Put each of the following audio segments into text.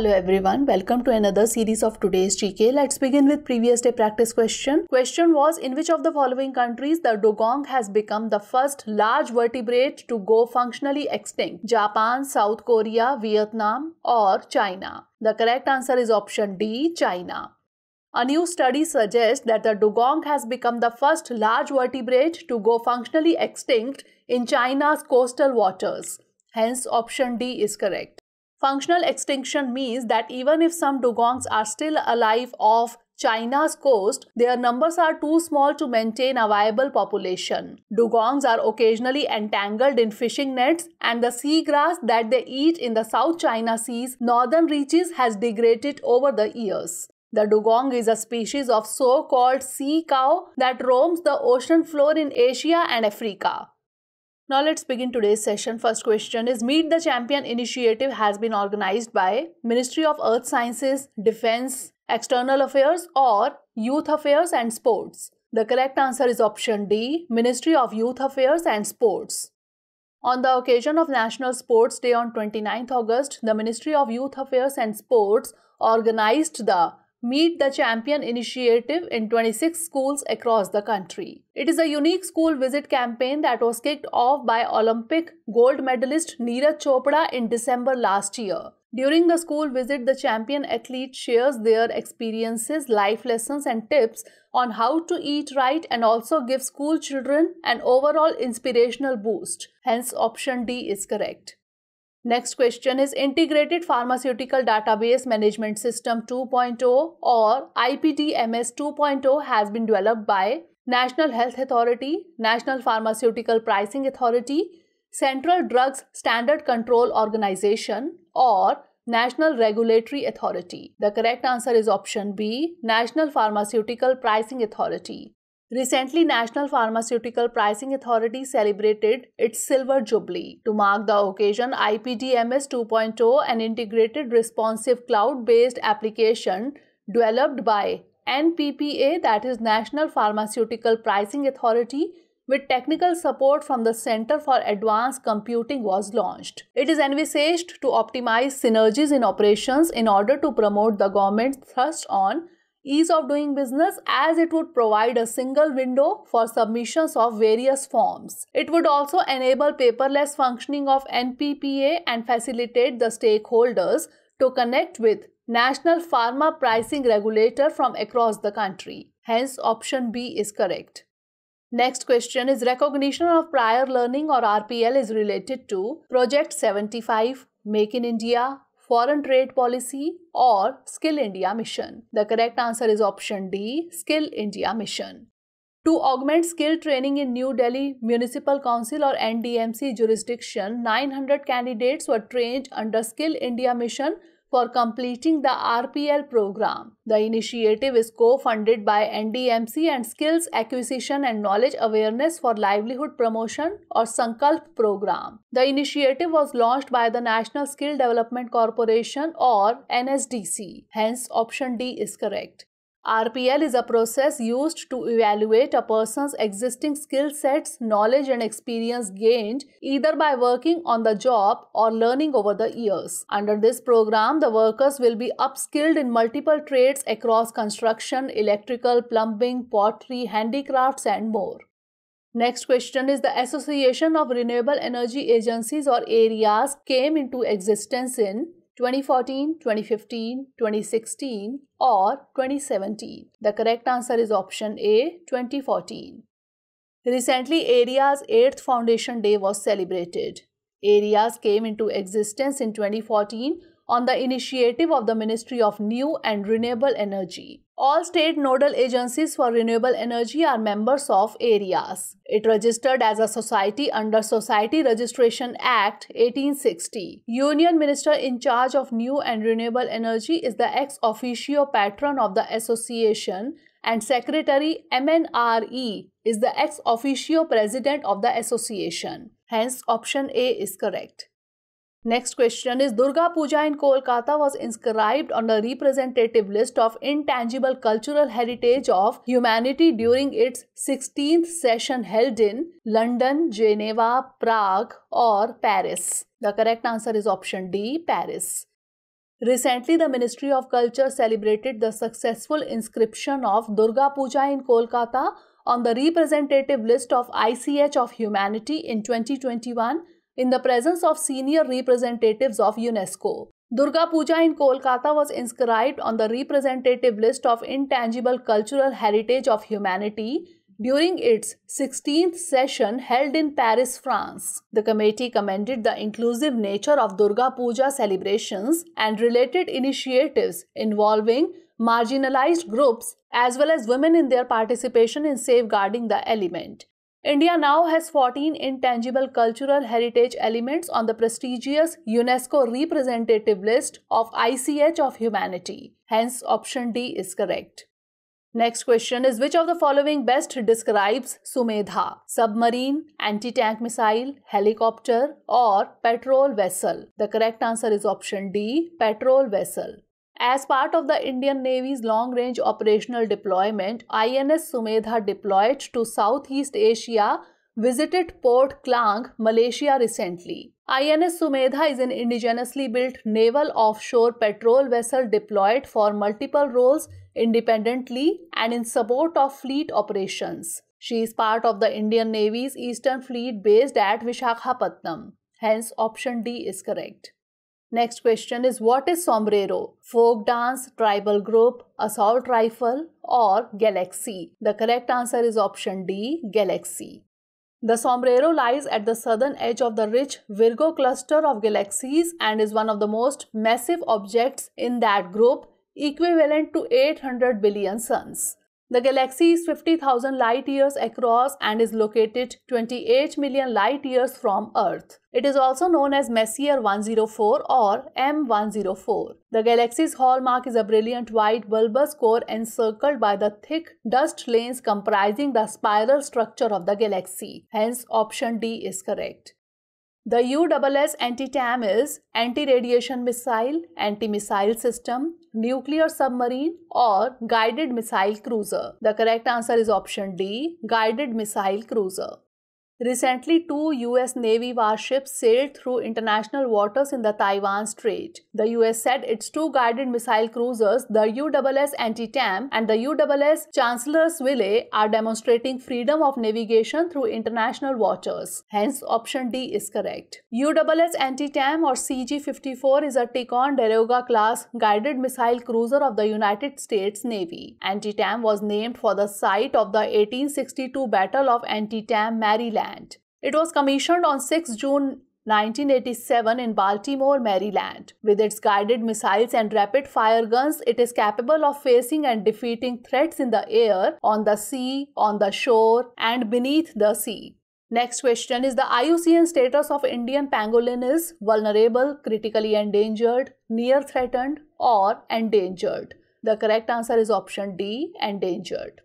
Hello everyone, welcome to another series of today's GK. Let's begin with previous day practice question. Question was in which of the following countries the dogong has become the first large vertebrate to go functionally extinct? Japan, South Korea, Vietnam or China? The correct answer is option D, China. A new study suggests that the dugong has become the first large vertebrate to go functionally extinct in China's coastal waters. Hence, option D is correct. Functional extinction means that even if some dugongs are still alive off China's coast, their numbers are too small to maintain a viable population. Dugongs are occasionally entangled in fishing nets, and the seagrass that they eat in the South China Sea's northern reaches has degraded over the years. The dugong is a species of so called sea cow that roams the ocean floor in Asia and Africa. Now let's begin today's session. First question is Meet the Champion initiative has been organized by Ministry of Earth Sciences, Defense, External Affairs or Youth Affairs and Sports. The correct answer is option D, Ministry of Youth Affairs and Sports. On the occasion of National Sports Day on 29th August, the Ministry of Youth Affairs and Sports organized the Meet the Champion initiative in 26 schools across the country. It is a unique school visit campaign that was kicked off by Olympic gold medalist Neeraj Chopra in December last year. During the school visit, the champion athlete shares their experiences, life lessons, and tips on how to eat right and also gives school children an overall inspirational boost. Hence, option D is correct. Next question is Integrated Pharmaceutical Database Management System 2.0 or IPDMS 2.0 has been developed by National Health Authority, National Pharmaceutical Pricing Authority, Central Drugs Standard Control Organization or National Regulatory Authority. The correct answer is option B, National Pharmaceutical Pricing Authority. Recently, National Pharmaceutical Pricing Authority celebrated its Silver Jubilee. To mark the occasion, IPDMS 2.0, an integrated responsive cloud-based application developed by NPPA, that is National Pharmaceutical Pricing Authority, with technical support from the Center for Advanced Computing was launched. It is envisaged to optimize synergies in operations in order to promote the government's thrust on ease of doing business as it would provide a single window for submissions of various forms. It would also enable paperless functioning of NPPA and facilitate the stakeholders to connect with national pharma pricing regulator from across the country. Hence option B is correct. Next question is recognition of prior learning or RPL is related to project 75 Make in India foreign trade policy, or Skill India mission? The correct answer is option D, Skill India mission. To augment skill training in New Delhi Municipal Council or NDMC jurisdiction, 900 candidates were trained under Skill India mission for completing the RPL program. The initiative is co-funded by NDMC and Skills Acquisition and Knowledge Awareness for Livelihood Promotion or Sankalp program. The initiative was launched by the National Skill Development Corporation or NSDC. Hence option D is correct. RPL is a process used to evaluate a person's existing skill sets, knowledge, and experience gained either by working on the job or learning over the years. Under this program, the workers will be upskilled in multiple trades across construction, electrical, plumbing, pottery, handicrafts, and more. Next question is the Association of Renewable Energy Agencies or areas came into existence in 2014, 2015, 2016 or 2017. The correct answer is option A 2014. Recently, Area's 8th Foundation Day was celebrated. Area's came into existence in 2014 on the initiative of the Ministry of New and Renewable Energy. All state nodal agencies for renewable energy are members of areas. It registered as a society under Society Registration Act 1860. Union Minister in charge of new and renewable energy is the ex officio patron of the association and Secretary MNRE is the ex officio president of the association. Hence, option A is correct. Next question is Durga Puja in Kolkata was inscribed on the representative list of intangible cultural heritage of humanity during its 16th session held in London, Geneva, Prague or Paris. The correct answer is option D, Paris. Recently, the Ministry of Culture celebrated the successful inscription of Durga Puja in Kolkata on the representative list of ICH of Humanity in 2021 in the presence of senior representatives of UNESCO. Durga Puja in Kolkata was inscribed on the representative list of intangible cultural heritage of humanity during its 16th session held in Paris, France. The committee commended the inclusive nature of Durga Puja celebrations and related initiatives involving marginalized groups as well as women in their participation in safeguarding the element. India now has 14 intangible cultural heritage elements on the prestigious UNESCO representative list of ICH of Humanity. Hence, option D is correct. Next question is which of the following best describes Sumedha? Submarine, anti tank missile, helicopter, or patrol vessel? The correct answer is option D, patrol vessel. As part of the Indian Navy's long range operational deployment, INS Sumedha deployed to Southeast Asia visited Port Klang, Malaysia recently. INS Sumedha is an indigenously built naval offshore patrol vessel deployed for multiple roles independently and in support of fleet operations. She is part of the Indian Navy's Eastern Fleet based at Vishakhapatnam. Hence, option D is correct. Next question is what is sombrero? Folk dance, tribal group, assault rifle or galaxy? The correct answer is option D, galaxy. The sombrero lies at the southern edge of the rich Virgo cluster of galaxies and is one of the most massive objects in that group equivalent to 800 billion suns. The galaxy is 50,000 light years across and is located 28 million light years from Earth. It is also known as Messier 104 or M104. The galaxy's hallmark is a brilliant white bulbous core encircled by the thick dust lanes comprising the spiral structure of the galaxy. Hence, option D is correct. The USS anti-TAM is anti-radiation missile, anti-missile system, nuclear submarine or guided missile cruiser. The correct answer is option D, guided missile cruiser. Recently, two US Navy warships sailed through international waters in the Taiwan Strait. The US said its two guided missile cruisers, the USS Antietam and the USS Chancellorsville, are demonstrating freedom of navigation through international waters. Hence, option D is correct. USS Antietam or CG-54 is a Tikhon class guided missile cruiser of the United States Navy. Antietam was named for the site of the 1862 Battle of Antietam, Maryland. It was commissioned on 6 June 1987 in Baltimore, Maryland. With its guided missiles and rapid fire guns, it is capable of facing and defeating threats in the air, on the sea, on the shore, and beneath the sea. Next question is the IUCN status of Indian pangolin is vulnerable, critically endangered, near threatened, or endangered. The correct answer is option D, endangered.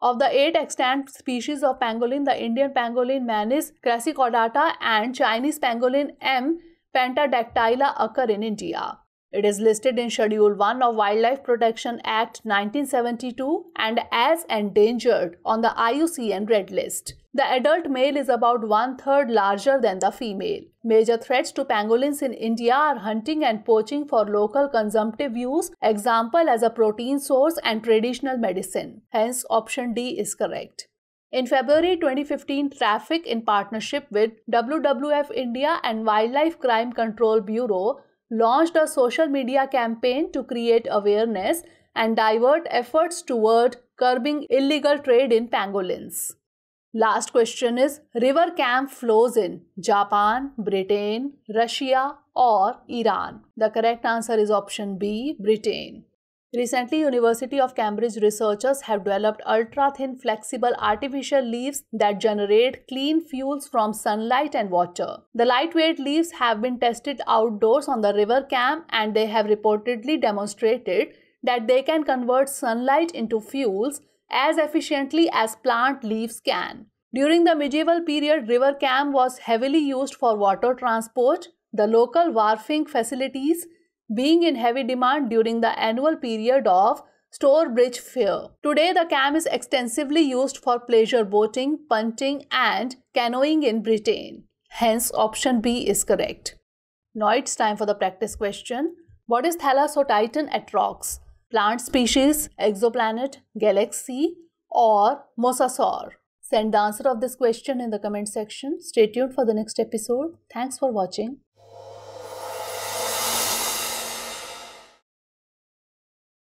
Of the eight extant species of pangolin, the Indian pangolin Manis crassicaudata and Chinese pangolin M. pentadactyla occur in India. It is listed in Schedule 1 of Wildlife Protection Act 1972 and as endangered on the IUCN Red List. The adult male is about one third larger than the female. Major threats to pangolins in India are hunting and poaching for local consumptive use, example as a protein source and traditional medicine. Hence, option D is correct. In February 2015, Traffic, in partnership with WWF India and Wildlife Crime Control Bureau, launched a social media campaign to create awareness and divert efforts toward curbing illegal trade in pangolins. Last question is River Camp flows in Japan, Britain, Russia, or Iran? The correct answer is option B Britain. Recently, University of Cambridge researchers have developed ultra-thin flexible artificial leaves that generate clean fuels from sunlight and water. The lightweight leaves have been tested outdoors on the river cam and they have reportedly demonstrated that they can convert sunlight into fuels as efficiently as plant leaves can. During the medieval period, river cam was heavily used for water transport. The local wharfing facilities being in heavy demand during the annual period of bridge Fair. Today, the cam is extensively used for pleasure boating, punting, and canoeing in Britain. Hence, option B is correct. Now it's time for the practice question. What is Thalassotitan atrox? Plant species, exoplanet, galaxy, or mosasaur? Send the answer of this question in the comment section. Stay tuned for the next episode. Thanks for watching.